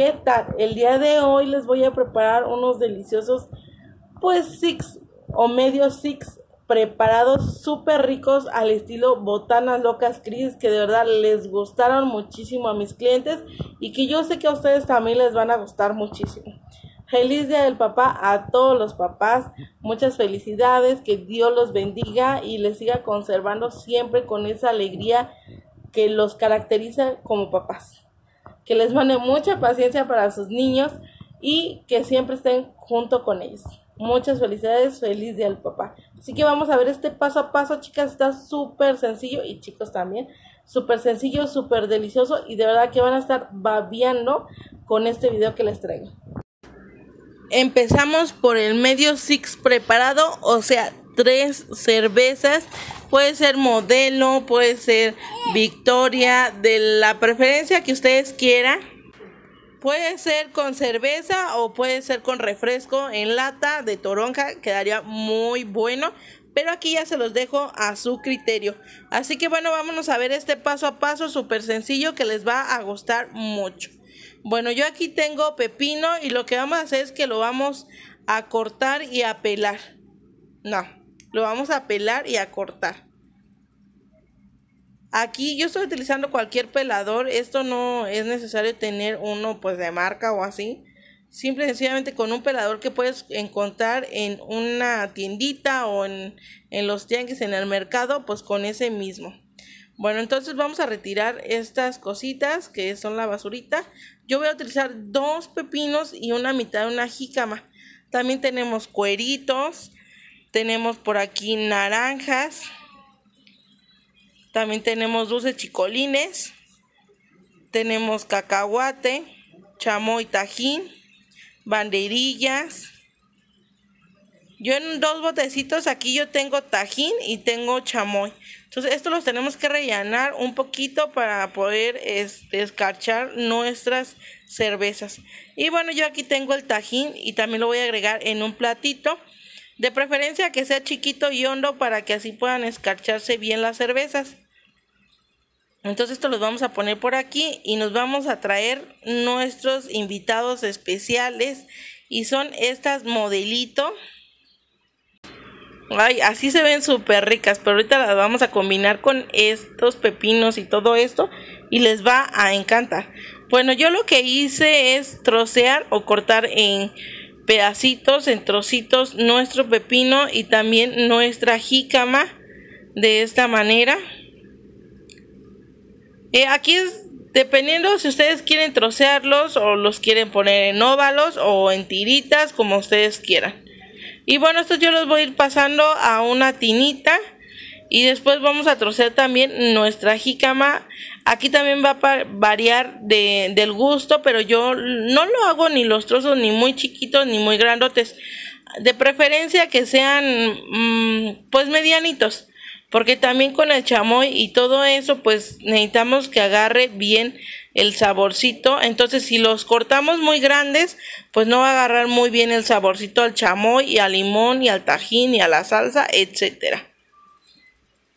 ¿Qué tal? El día de hoy les voy a preparar unos deliciosos, pues six o medio six preparados súper ricos al estilo botanas locas cris que de verdad les gustaron muchísimo a mis clientes y que yo sé que a ustedes también les van a gustar muchísimo. Feliz día del papá a todos los papás, muchas felicidades, que Dios los bendiga y les siga conservando siempre con esa alegría que los caracteriza como papás que les mande mucha paciencia para sus niños y que siempre estén junto con ellos. Muchas felicidades, feliz día al papá. Así que vamos a ver este paso a paso, chicas, está súper sencillo y chicos también, súper sencillo, súper delicioso y de verdad que van a estar babiando con este video que les traigo. Empezamos por el medio six preparado, o sea, tres cervezas puede ser modelo, puede ser victoria, de la preferencia que ustedes quieran. Puede ser con cerveza o puede ser con refresco en lata de toronja, quedaría muy bueno. Pero aquí ya se los dejo a su criterio. Así que bueno, vámonos a ver este paso a paso súper sencillo que les va a gustar mucho. Bueno, yo aquí tengo pepino y lo que vamos a hacer es que lo vamos a cortar y a pelar. No, lo vamos a pelar y a cortar. Aquí yo estoy utilizando cualquier pelador. Esto no es necesario tener uno pues de marca o así. Simple y sencillamente con un pelador que puedes encontrar en una tiendita o en, en los tianguis en el mercado, pues con ese mismo. Bueno, entonces vamos a retirar estas cositas que son la basurita. Yo voy a utilizar dos pepinos y una mitad de una jícama. También tenemos cueritos, tenemos por aquí naranjas. También tenemos dulces chicolines. Tenemos cacahuate, chamoy tajín, banderillas. Yo en dos botecitos aquí yo tengo tajín y tengo chamoy. Entonces esto los tenemos que rellenar un poquito para poder es, este, escarchar nuestras cervezas. Y bueno, yo aquí tengo el tajín y también lo voy a agregar en un platito. De preferencia que sea chiquito y hondo para que así puedan escarcharse bien las cervezas. Entonces esto los vamos a poner por aquí y nos vamos a traer nuestros invitados especiales y son estas modelito. Ay, así se ven súper ricas, pero ahorita las vamos a combinar con estos pepinos y todo esto y les va a encantar. Bueno, yo lo que hice es trocear o cortar en pedacitos, en trocitos, nuestro pepino y también nuestra jícama de esta manera. Eh, aquí es dependiendo si ustedes quieren trocearlos o los quieren poner en óvalos o en tiritas, como ustedes quieran. Y bueno, estos yo los voy a ir pasando a una tinita. Y después vamos a trocear también nuestra jícama Aquí también va a variar del gusto, pero yo no lo hago ni los trozos ni muy chiquitos ni muy grandotes. De preferencia que sean mm, pues medianitos, porque también con el chamoy y todo eso pues necesitamos que agarre bien el saborcito. Entonces si los cortamos muy grandes pues no va a agarrar muy bien el saborcito al chamoy y al limón y al tajín y a la salsa, etcétera.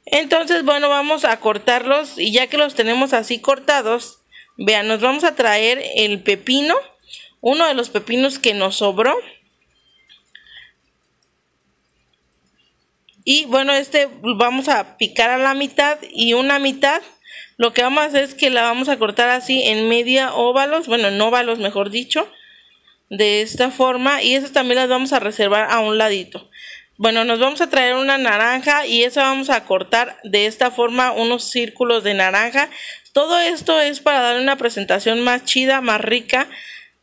Entonces, bueno, vamos a cortarlos y ya que los tenemos así cortados, vean, nos vamos a traer el pepino, uno de los pepinos que nos sobró. Y bueno, este vamos a picar a la mitad y una mitad. Lo que vamos a hacer es que la vamos a cortar así en media óvalos, bueno, en óvalos mejor dicho, de esta forma. Y eso también las vamos a reservar a un ladito. Bueno, nos vamos a traer una naranja y esa vamos a cortar de esta forma unos círculos de naranja. Todo esto es para darle una presentación más chida, más rica,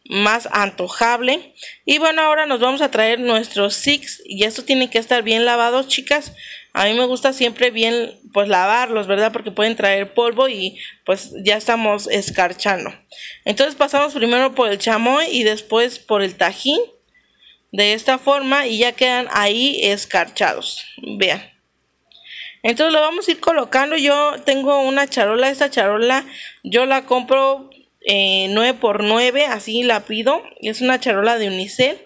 más antojable. Y bueno, ahora nos vamos a traer nuestros six y esto tiene que estar bien lavados, chicas. A mí me gusta siempre bien pues lavarlos, ¿verdad? Porque pueden traer polvo y pues ya estamos escarchando. Entonces pasamos primero por el chamoy y después por el tajín de esta forma y ya quedan ahí escarchados. Vean. Entonces lo vamos a ir colocando. Yo tengo una charola. Esta charola yo la compro 9x9. Eh, así la pido. Es una charola de unicel.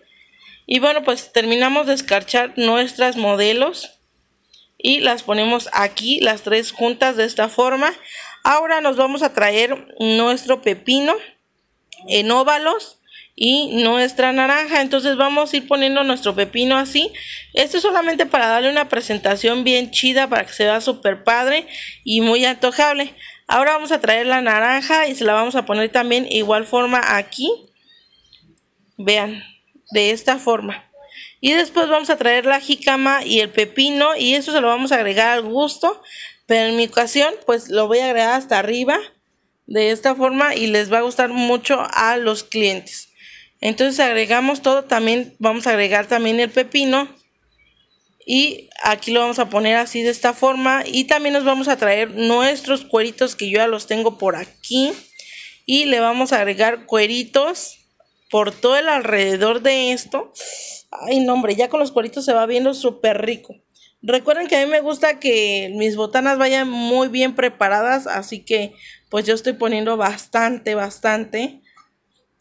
Y bueno pues terminamos de escarchar nuestras modelos. Y las ponemos aquí las tres juntas de esta forma. Ahora nos vamos a traer nuestro pepino en óvalos y nuestra naranja. Entonces vamos a ir poniendo nuestro pepino así. Esto es solamente para darle una presentación bien chida para que se vea súper padre y muy antojable. Ahora vamos a traer la naranja y se la vamos a poner también igual forma aquí. Vean, de esta forma. Y después vamos a traer la jicama y el pepino y eso se lo vamos a agregar al gusto. Pero en mi ocasión pues lo voy a agregar hasta arriba de esta forma y les va a gustar mucho a los clientes. Entonces agregamos todo, también vamos a agregar también el pepino y aquí lo vamos a poner así de esta forma y también nos vamos a traer nuestros cueritos que yo ya los tengo por aquí y le vamos a agregar cueritos por todo el alrededor de esto. Ay, no, hombre, ya con los cueritos se va viendo súper rico. Recuerden que a mí me gusta que mis botanas vayan muy bien preparadas, así que pues yo estoy poniendo bastante, bastante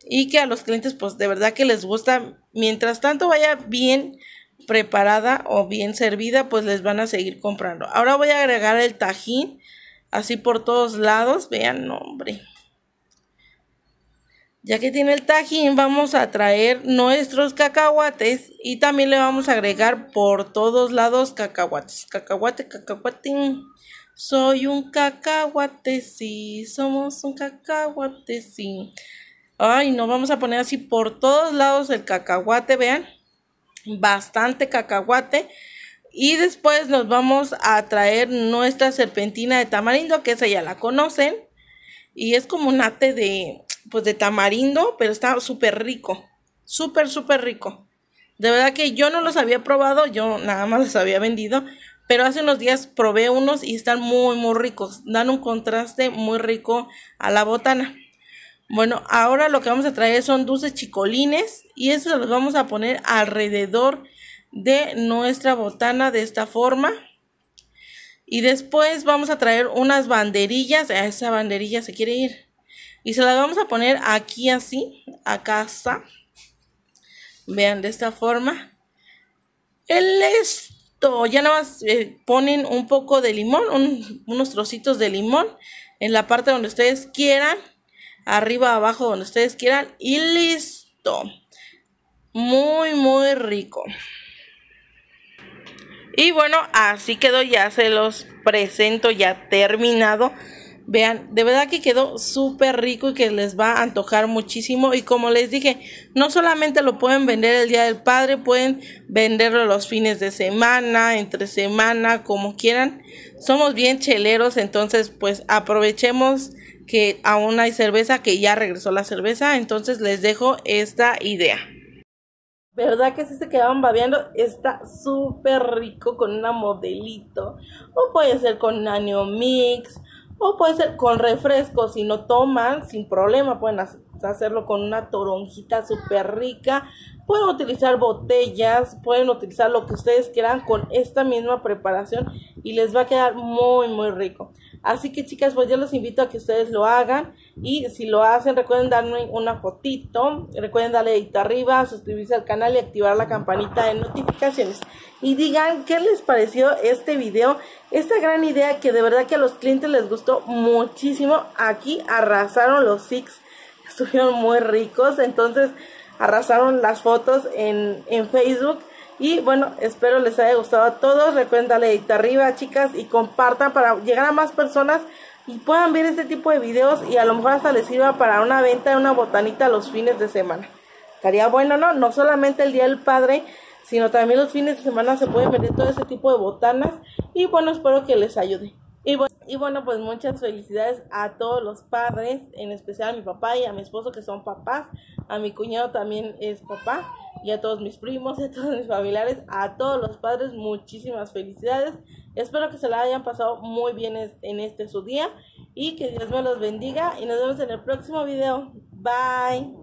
y que a los clientes pues de verdad que les gusta. Mientras tanto vaya bien preparada o bien servida, pues les van a seguir comprando. Ahora voy a agregar el tajín así por todos lados. Vean, nombre Ya que tiene el tajín, vamos a traer nuestros cacahuates y también le vamos a agregar por todos lados cacahuates. Cacahuate, cacahuatín. Soy un cacahuate, sí. Somos un cacahuate, sí. Ay, nos vamos a poner así por todos lados el cacahuate, vean. Bastante cacahuate. Y después nos vamos a traer nuestra serpentina de tamarindo, que esa ya la conocen. Y es como un ate de, pues de tamarindo, pero está súper rico. Súper, súper rico. De verdad que yo no los había probado, yo nada más los había vendido. Pero hace unos días probé unos y están muy, muy ricos. Dan un contraste muy rico a la botana. Bueno, ahora lo que vamos a traer son dulces chicolines y eso los vamos a poner alrededor de nuestra botana de esta forma. Y después vamos a traer unas banderillas, esa banderilla se quiere ir. Y se las vamos a poner aquí así, a casa Vean, de esta forma. El esto, ya nada más eh, ponen un poco de limón, unos trocitos de limón en la parte donde ustedes quieran arriba, abajo, donde ustedes quieran y listo. Muy, muy rico. Y bueno, así quedó, ya se los presento, ya terminado. Vean, de verdad que quedó súper rico y que les va a antojar muchísimo. Y como les dije, no solamente lo pueden vender el Día del Padre, pueden venderlo los fines de semana, entre semana, como quieran. Somos bien cheleros, entonces pues aprovechemos que aún hay cerveza, que ya regresó la cerveza, entonces les dejo esta idea. ¿Verdad que si se quedaban babeando? Está súper rico con una modelito. O puede ser con Nanio Mix. O puede ser con refresco. Si no toman, sin problema. Pueden hacerlo con una toronjita súper rica. Pueden utilizar botellas. Pueden utilizar lo que ustedes quieran con esta misma preparación. Y les va a quedar muy, muy rico. Así que chicas, pues yo los invito a que ustedes lo hagan y si lo hacen recuerden darme una fotito, recuerden darle dedito arriba, suscribirse al canal y activar la campanita de notificaciones. Y digan qué les pareció este video, esta gran idea que de verdad que a los clientes les gustó muchísimo. Aquí arrasaron los six, estuvieron muy ricos, entonces arrasaron las fotos en, en Facebook. Y bueno, espero les haya gustado a todos. Recuerden darle arriba, chicas, y compartan para llegar a más personas y puedan ver este tipo de videos y a lo mejor hasta les sirva para una venta de una botanita los fines de semana. Estaría bueno, ¿no? No solamente el Día del Padre, sino también los fines de semana se pueden vender todo ese tipo de botanas y bueno, espero que les ayude. Y y bueno, pues muchas felicidades a todos los padres, en especial a mi papá y a mi esposo que son papás, a mi cuñado también es papá y a todos mis primos, a todos mis familiares, a todos los padres, muchísimas felicidades. Espero que se la hayan pasado muy bien en este su día y que Dios me los bendiga y nos vemos en el próximo video. Bye.